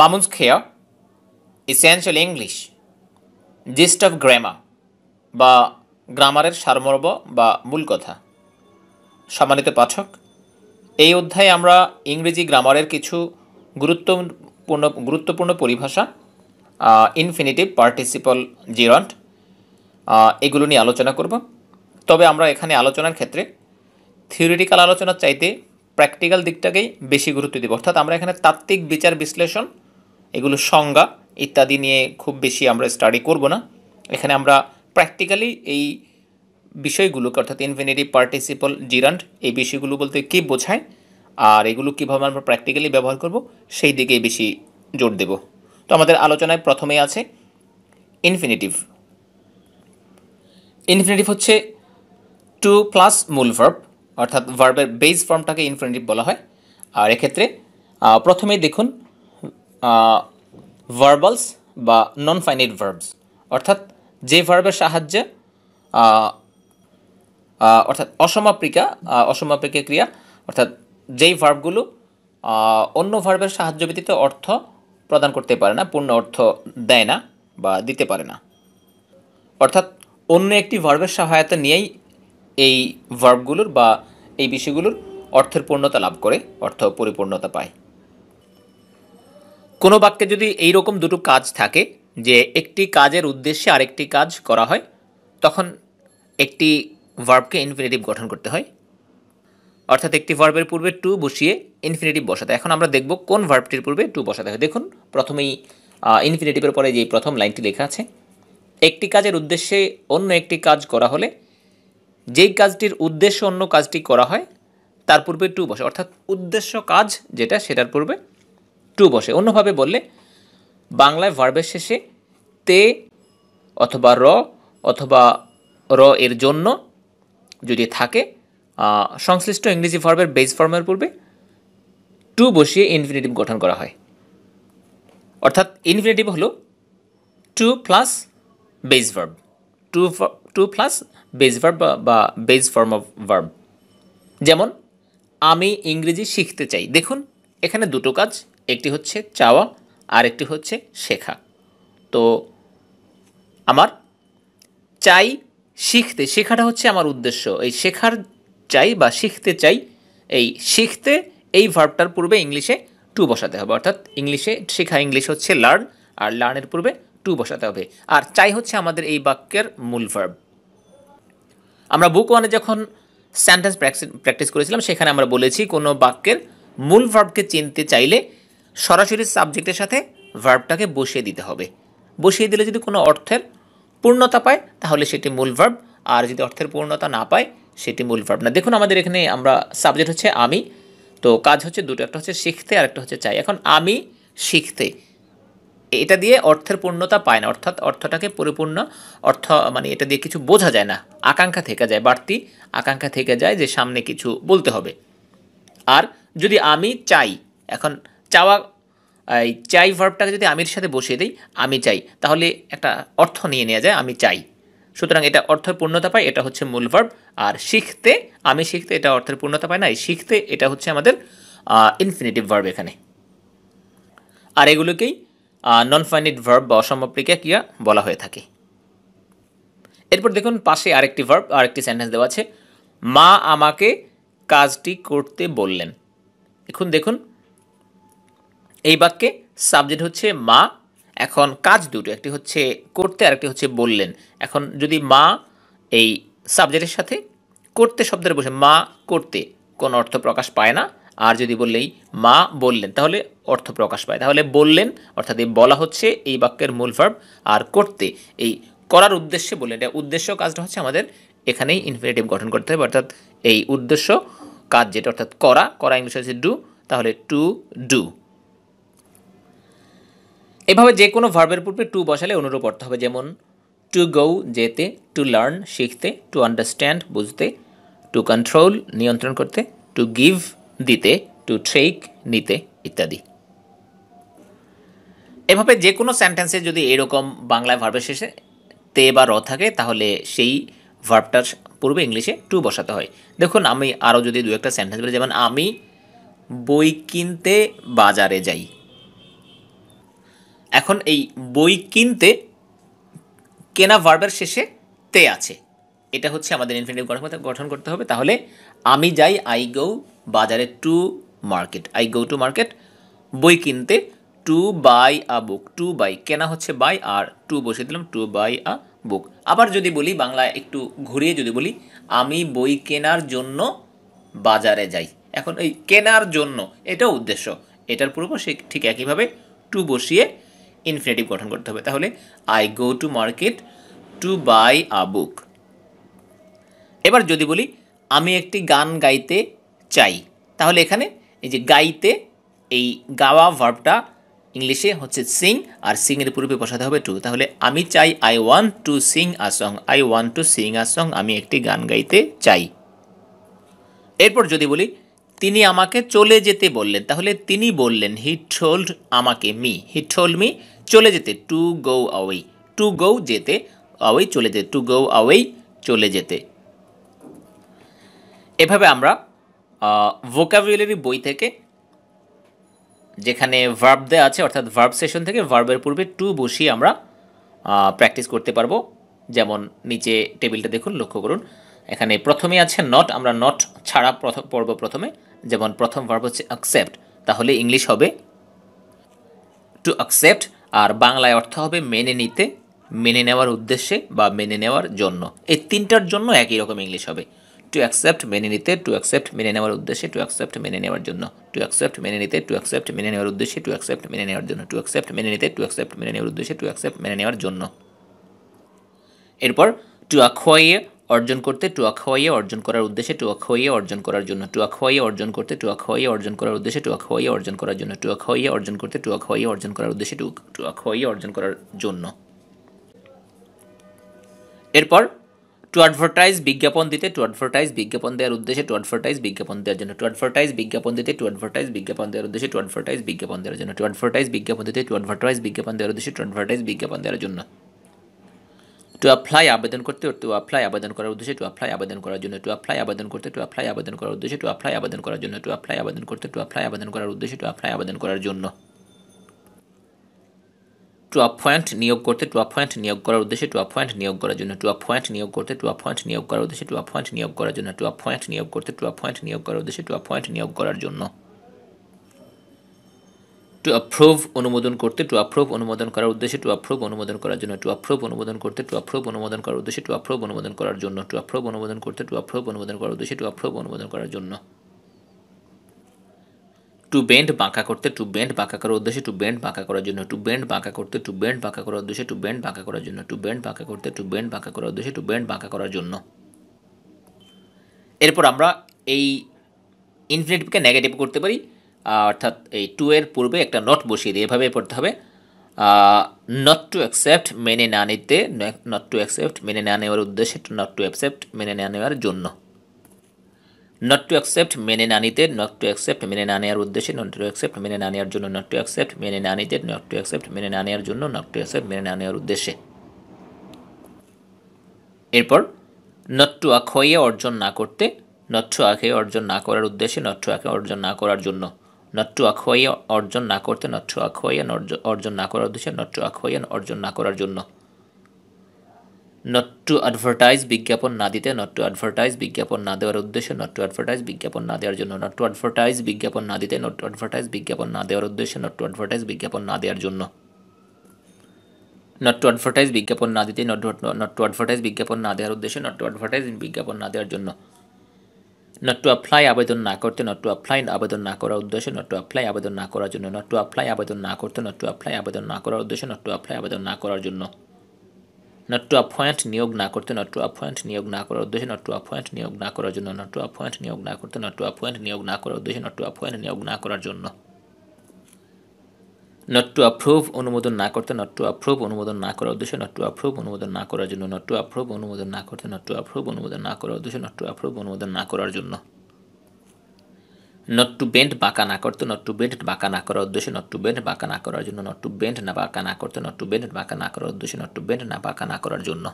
মামুনস Kheya Essential English gist of grammar বা গ্রামারের সারমর্ব বা মূল কথা সম্মানিত পাঠক এই অধ্যায়ে আমরা ইংরেজি গ্রামারের কিছু গুরুত্বপূর্ণ গুরুত্বপূর্ণ পরিভাষা ইনফিনিটিভ পার্টিসিপল জিরন্ট এগুলো নিয়ে আলোচনা করব তবে আমরা এখানে আলোচনার ক্ষেত্রে থিওরিটিক্যাল আলোচনার চাইতে প্র্যাকটিক্যাল দিকটাকেই বেশি গুরুত্ব দিব অর্থাৎ আমরা এখানে তাত্ত্বিক বিচার বিশ্লেষণ এগুলো সংজ্ঞা ইত্যাদি নিয়ে খুব বেশি আমরা স্টাডি করব না এখানে আমরা প্র্যাকটিক্যালি এই বিষয়গুলোকে অর্থাৎ ইনফিনিটি পার্টিসিপল জিরান্ট এই বিষয়গুলো বলতে কী বোঝায় আর এগুলো কীভাবে আমরা প্র্যাকটিক্যালি ব্যবহার করব সেই দিকেই বেশি জোর দেব তো আমাদের আলোচনায় প্রথমেই আছে ইনফিনিটিভ ইনফিনিটিভ হচ্ছে টু প্লাস মূল ভার্ব অর্থাৎ ভার্বের বেজ ফর্মটাকে ইনফিনিটিভ বলা হয় আর এক্ষেত্রে প্রথমেই দেখুন ভার্বালস বা নন ফাইনাইট ভার্বস অর্থাৎ যে ভার্বের সাহায্যে অর্থাৎ অসমাপ্রিকা অসমাপ্রিকা ক্রিয়া অর্থাৎ যেই ভার্বগুলো অন্য ভার্বের সাহায্য ব্যতীত অর্থ প্রদান করতে পারে না পূর্ণ অর্থ দেয় না বা দিতে পারে না অর্থাৎ অন্য একটি ভার্বের সহায়তা নিয়েই এই ভার্বগুলোর বা এই বিষয়গুলোর অর্থের পূর্ণতা লাভ করে অর্থ পরিপূর্ণতা পায় কোনো বাক্যে যদি এই রকম দুটো কাজ থাকে যে একটি কাজের উদ্দেশ্যে আরেকটি কাজ করা হয় তখন একটি ভার্বকে ইনফিনিটিভ গঠন করতে হয় অর্থাৎ একটি ভার্বের পূর্বে টু বসিয়ে ইনফিনিটিভ বসাতে এখন আমরা দেখব কোন ভার্বটির পূর্বে টু বসাতে হয় দেখুন প্রথমেই ইনফিনিটিভের পরে যে প্রথম লাইনটি লেখা আছে একটি কাজের উদ্দেশ্যে অন্য একটি কাজ করা হলে যেই কাজটির উদ্দেশ্য অন্য কাজটি করা হয় তার পূর্বে টু বসে অর্থাৎ উদ্দেশ্য কাজ যেটা সেটার পূর্বে টু বসে অন্যভাবে বললে বাংলায় ভার্বের শেষে তে অথবা র অথবা র এর জন্য যদি থাকে সংশ্লিষ্ট ইংরেজি ভার্বের বেস ফর্মের পূর্বে টু বসিয়ে ইনফিনিটিভ গঠন করা হয় অর্থাৎ ইনফিনিটিভ হলো to plus base verb to to plus base verb বা বেজ ফর্ম অফ ভার্ব যেমন আমি ইংরেজি শিখতে চাই দেখুন এখানে দুটো কাজ একটি হচ্ছে চাওয়া আর একটি হচ্ছে শেখা তো আমার চাই শিখতে শেখাটা হচ্ছে আমার উদ্দেশ্য এই শেখার চাই বা শিখতে চাই এই শিখতে এই ভার্বটার পূর্বে ইংলিশে টু বসাতে হবে অর্থাৎ ইংলিশে শেখা ইংলিশ হচ্ছে লার্ন আর লার্নের পূর্বে টু বসাতে হবে আর চাই হচ্ছে আমাদের এই বাক্যের মূল ভার্ব আমরা বুক ওয়ানে যখন সেন্টেন্স প্র্যাকটিস করেছিলাম সেখানে আমরা বলেছি কোনো বাক্যের মূল ভার্বকে চিনতে চাইলে সরাসরি সাবজেক্টের সাথে ভার্বটাকে বসিয়ে দিতে হবে বসিয়ে দিলে যদি কোনো অর্থের পূর্ণতা পায় তাহলে সেটি মূল ভার্ব আর যদি অর্থের পূর্ণতা না পায় সেটি মূল ভার্ব না দেখুন আমাদের এখানে আমরা সাবজেক্ট হচ্ছে আমি তো কাজ হচ্ছে দুটো একটা হচ্ছে শিখতে আর একটা হচ্ছে চাই এখন আমি শিখতে এটা দিয়ে অর্থের পূর্ণতা পায় না অর্থাৎ অর্থটাকে পরিপূর্ণ অর্থ মানে এটা দিয়ে কিছু বোঝা যায় না আকাঙ্ক্ষা থেকে যায় বাড়তি আকাঙ্ক্ষা থেকে যায় যে সামনে কিছু বলতে হবে আর যদি আমি চাই এখন চাওয়া এই চাই ভার্বটাকে যদি আমির সাথে বসিয়ে দিই আমি চাই তাহলে একটা অর্থ নিয়ে নেওয়া যায় আমি চাই সুতরাং এটা অর্থের পূর্ণতা পায় এটা হচ্ছে মূল ভার্ব আর শিখতে আমি শিখতে এটা অর্থের পূর্ণতা পায় না এই শিখতে এটা হচ্ছে আমাদের ইনফিনিটিভ ভার্ব এখানে আর এগুলোকেই নন ফাইনিট ভার্ব বা অসমপ্রিকা ক্রিয়া বলা হয়ে থাকে এরপর দেখুন পাশে আরেকটি ভার্ব আরেকটি সেন্টেন্স দেওয়া আছে মা আমাকে কাজটি করতে বললেন এখন দেখুন এই বাক্যে সাবজেক্ট হচ্ছে মা এখন কাজ দুটো একটি হচ্ছে করতে আরেকটি হচ্ছে বললেন এখন যদি মা এই সাবজেক্টের সাথে করতে শব্দের বসে মা করতে কোনো অর্থ প্রকাশ পায় না আর যদি বললেই মা বললেন তাহলে অর্থ প্রকাশ পায় তাহলে বললেন অর্থাৎ এই বলা হচ্ছে এই বাক্যের মূল ভার্ব আর করতে এই করার উদ্দেশ্যে বললেন এটা উদ্দেশ্য কাজটা হচ্ছে আমাদের এখানেই ইনফিনিটিভ গঠন করতে হবে অর্থাৎ এই উদ্দেশ্য কাজ যেটা অর্থাৎ করা করা ইংলিশ হচ্ছে ডু তাহলে টু ডু এভাবে যে কোনো ভার্বের পূর্বে টু বসালে অনুরূপ অর্থ হবে যেমন টু গো যেতে টু লার্ন শিখতে টু আন্ডারস্ট্যান্ড বুঝতে টু কন্ট্রোল নিয়ন্ত্রণ করতে টু গিভ দিতে টু ট্রেক নিতে ইত্যাদি এভাবে যে কোনো সেন্টেন্সে যদি এরকম বাংলায় ভার্বের শেষে তে বা র থাকে তাহলে সেই ভার্বটার পূর্বে ইংলিশে টু বসাতে হয় দেখুন আমি আরও যদি দু একটা সেন্টেন্স বলি যেমন আমি বই কিনতে বাজারে যাই এখন এই বই কিনতে কেনা ভার্বের শেষে তে আছে এটা হচ্ছে আমাদের ইনফিনিটিভ গঠন করতে হবে তাহলে আমি যাই আই গো বাজারে to market I go to market বই কিনতে to buy a book to buy কেনা হচ্ছে বাই আর টু বসে দিলাম টু বাই আ বুক আবার যদি বলি বাংলায় একটু ঘুরিয়ে যদি বলি আমি বই কেনার জন্য বাজারে যাই এখন এই কেনার জন্য এটা উদ্দেশ্য এটার পূর্ব সে ঠিক একইভাবে টু বসিয়ে ইনফিনেটিভ গঠন করতে হবে তাহলে I go to market to buy a book এবার যদি বলি আমি একটি গান গাইতে চাই তাহলে এখানে এই যে গাইতে এই গাওয়া ভার্বটা ইংলিশে হচ্ছে সিং আর সিংয়ের পূর্বে বসাতে হবে টু তাহলে আমি চাই I want to sing a song I want to sing a song আমি একটি গান গাইতে চাই এরপর যদি বলি তিনি আমাকে চলে যেতে বললেন তাহলে তিনি বললেন হি ঠোল্ড আমাকে মি হি ঠোল্ড মি চলে যেতে টু গো আওয়ে টু গো যেতে আওয়ে চলে যেতে টু গো আওয়ে চলে যেতে এভাবে আমরা ভোকাবুলারি বই থেকে যেখানে ভার্ব দেওয়া আছে অর্থাৎ ভার্ব সেশন থেকে ভার্বের পূর্বে টু বসিয়ে আমরা প্র্যাকটিস করতে পারবো যেমন নিচে টেবিলটা দেখুন লক্ষ্য করুন এখানে প্রথমে আছে নট আমরা নট ছাড়া প্রথম পর্ব প্রথমে যেমন প্রথম ভার্ব হচ্ছে অ্যাকসেপ্ট তাহলে ইংলিশ হবে টু অ্যাকসেপ্ট আর বাংলায় অর্থ হবে মেনে নিতে মেনে নেওয়ার উদ্দেশ্যে বা মেনে নেওয়ার জন্য এই তিনটার জন্য একই রকম ইংলিশ হবে টু অ্যাকসেপ্ট মেনে নিতে টু অ্যাকসেপ্ট মেনে নেওয়ার উদ্দেশ্যে টু অ্যাকসেপ্ট মেনে নেওয়ার জন্য টু অ্যাকসেপ্ট মেনে নিতে টু অ্যাকসেপ্ট মেনে নেওয়ার উদ্দেশ্যে টু অ্যাকসেপ্ট মেনে নেওয়ার জন্য টু অ্যাকসেপ্ট মেনে নিতে টু অ্যাকসেপ্ট মেনে নেওয়ার উদ্দেশ্যে টু অ্যাকসেপ্ট মেনে নেওয়ার জন্য এরপর টু আখোয়াইয়ে অর্জন করতে টু আখোয়াইয়ে অর্জন করার উদ্দেশ্যে টু আখোয়াইয়ে অর্জন করার জন্য টু আখোয়াইয়ে অর্জন করতে টু আখোয়াইয়ে অর্জন করার উদ্দেশ্যে টু আখোয়াইয়ে অর্জন করার জন্য টু আখোয়াইয়ে অর্জন করতে টু আখোয়াইয়ে অর্জন করার উদ্দেশ্যে টু টু আখোয়াইয়ে অর্জন করার জন্য এরপর টু অ্যাডভার্টাইজ বিজ্ঞাপন দিতে টু অ্যাডভার্টাইজ বিজ্ঞাপন দেওয়ার উদ্দেশ্যে টু অ্যাডভার্টাইজ বিজ্ঞাপন দেওয়ার জন্য টু অ্যাডভার্টাইজ বিজ্ঞাপন দিতে টু অ্যাডভার্টাইজ বিজ্ঞাপন দেওয়ার উদ্দেশ্যে টু অ্যাডভার্টাইজ বিজ্ঞাপন দেওয়ার জন্য টু অ্যাডভার্টাইজ বিজ্ঞাপন দিতে টু অ্যাডভার্টাইজ বিজ্ঞাপন দেওয়ার উদ্দেশ্যে টু অ্যাডভার্টাইজ বিজ্ঞাপন দেওয়ার জন্য টু অ্যাপ্লাই আবেদন করতে টু অ্যাপ্লাই আবেদন করার উদ্দেশ্যে টু অ্যাপ্লাই আবেদন করার জন্য টু অ্যাপ্লাই আবেদন করতে টু অ্যাপ্লাই আবেদন করার উদ্দেশ্যে টু অ্যাপ্লাই আবেদন করার জন্য টু অ্যাপ্লাই আবেদন করতে টু অ্যাপ্লাই আবেদন করার উদ্দেশ্যে টু অ্যাপ্লাই আবেদন করার জন্য টুয়া পয়েন্ট নিয়োগ করতে টুয়া পয়েন্ট নিয়োগ করার উদ্দেশ্যে টুয়া পয়েন্ট নিয়োগ করার জন্য টুয়া পয়েন্ট নিয়োগ করতে টুয়া পয়েন্ট নিয়োগ করার উদ্দেশ্যে টুয়া পয়েন্ট নিয়োগ করার জন্য টুয়া পয়েন্ট নিয়োগ করতে টুয়া পয়েন্ট নিয়োগ করার উদ্দেশ্যে টুয়া পয়েন্ট নিয়োগ করার জন্য টু অ্যাপ্রুভ অনুমোদন করতে টু অ্যাপ্রুভ অনুমোদন করার উদ্দেশ্যে টু অ্যাপ্রুভ অনুমোদন করার জন্য টু অ্যাপ্রুভ অনুমোদন করতে টু অ্যাপ্রুভ অনুমোদন করার উদ্দেশ্যে টু অ্যাপ্রুভ অনুমোদন করার জন্য টু অ্যাপ্রুভ অনুমোদন করতে টু অ্যাপ্রুভ অনুমোদন করার উদ্দেশ্যে টু অ্যাপ্রুভ অনুমোদন করার জন্য টু বেন্ড বাঁকা করতে টু বেন্ড বাঁকা করার উদ্দেশ্যে টু বেন্ড বাঁকা করার জন্য টু বেন্ড বাঁকা করতে টু বেন্ড বাঁকা করার উদ্দেশ্যে টু বেন্ড বাঁকা করার জন্য টু বেন্ড বাঁকা করতে টু বেন্ড বাঁকা করার উদ্দেশ্যে টু বেন্ড বাঁকা করার জন্য এরপর আমরা এই ইনফিনিটিভকে নেগেটিভ করতে পারি অর্থাৎ এই টু এর পূর্বে একটা নট বসিয়ে দিই এভাবে পড়তে হবে নট টু অ্যাকসেপ্ট মেনে না নিতে নট টু অ্যাকসেপ্ট মেনে না নেওয়ার উদ্দেশ্যে নট টু অ্যাকসেপ্ট মেনে না নেওয়ার জন্য নট টু অ্যাকসেপ্ট মেনে না নিতে নট টু অ্যাকসেপ্ট মেনে না নেওয়ার উদ্দেশ্যে নট টু অ্যাকসেপ্ট মেনে না নেওয়ার জন্য নট টু অ্যাকসেপ্ট মেনে না নিতে নট টু অ্যাকসেপ্ট মেনে না নেওয়ার জন্য নট টু অ্যাকসেপ্ট মেনে না নেওয়ার উদ্দেশ্যে এরপর নট টু আখয়ে অর্জন না করতে নট টু আখে অর্জন না করার উদ্দেশ্যে নট টু আখে অর্জন না করার জন্য নট টু আখয়ে অর্জন না করতে নট টু আখয়ে অর্জন না করার উদ্দেশ্যে নট টু আখয়ে অর্জন না করার জন্য নট টু অ্যাডভার্টাইজ বিজ্ঞাপন না দিতে নট টু অ্যাডভার্টাইজ বিজ্ঞাপন না দেওয়ার উদ্দেশ্যে নট টু অ্যাডভার্টাইজ বিজ্ঞাপন না দেওয়ার জন্য নট টু অ্যাডভার্টাইজ বিজ্ঞাপন না দিতে নট টু অ্যাডভার্টাইজ বিজ্ঞাপন না দেওয়ার উদ্দেশ্যে নট টু অ্যাডভার্টাইজ বিজ্ঞাপন না দেওয়ার জন্য নট টু অ্যাডভার্টাইজ বিজ্ঞাপন না দিতে নট নট টু অ্যাডভার্টাইজ বিজ্ঞাপন না দেওয়ার উদ্দেশ্যে নট টু অ্যাডভার্টাইজ বিজ্ঞাপন না দেওয়ার জন্য নট টু অ্যাপ্লাই আবেদন না করতে নট টু অ্যাপ্লাই আবেদন না করার উদ্দেশ্যে নট টু অ্যাপ্লাই আবেদন না করার জন্য নট টু অ্যাপ্লাই আবেদন না করতে নট টু অ্যাপ্লাই আবেদন না করার উদ্দেশ্যে নট টু অ্যাপ্লাই আবেদন না করার জন্য নট টু অ্যাপয়েন্ট নিয়োগ না করতে নট টু অ্যাপয়েন্ট নিয়োগ না করার উদ্দেশ্যে নট টু অ্যাপয়েন্ট নিয়োগ না করার জন্য নট টু অ্যাপয়েন্ট নিয়োগ না করতে নট টু অ্যাপয়েন্ট নিয়োগ না করার উদ্দেশ্যে নট টু অ্যাপয়েন্ট নিয়োগ না করার জন্য নট টু অ্যাপ্রুভ অনুমোদন না করতে নট টু অ্যাপ্রুভ অনুমোদন না করার উদ্দেশ্যে নট টু অ্যাপ্রুভ অনুমোদন না করার জন্য নট টু অ্যাপ্রুভ অনুমোদন না করতে নট টু অ্যাপ্রুভ অনুমোদন না করার উদ্দেশ্যে নট টু অ্যাপ্রুভ অনুমোদন না করার জন্য নট টু বেন্ড বাঁকা না করতে নট টু বেন্ড বাঁকা না করার উদ্দেশ্যে নট টু বেন্ড বাঁকা না করার জন্য নট টু বেন্ড না বাঁকা না করতে নট টু বেন্ড বাঁকা না করার উদ্দেশ্যে নট টু বেন্ড না বাঁকা না করার জন্য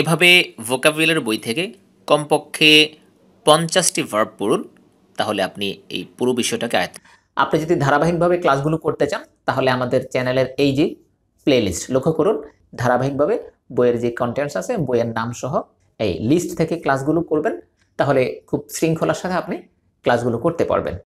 এভাবে ভোকাবুলার বই থেকে কমপক্ষে পঞ্চাশটি ভার্ব পড়ুন তাহলে আপনি এই পুরো বিষয়টাকে আয়ত্ত আপনি যদি ধারাবাহিকভাবে ক্লাসগুলো করতে চান তাহলে আমাদের চ্যানেলের এই যে প্লেলিস্ট লক্ষ্য করুন ধারাবাহিকভাবে বইয়ের যে কন্টেন্টস আছে বইয়ের নাম সহ এই লিস্ট থেকে ক্লাসগুলো করবেন তাহলে খুব শৃঙ্খলার সাথে আপনি ক্লাসগুলো করতে পারবেন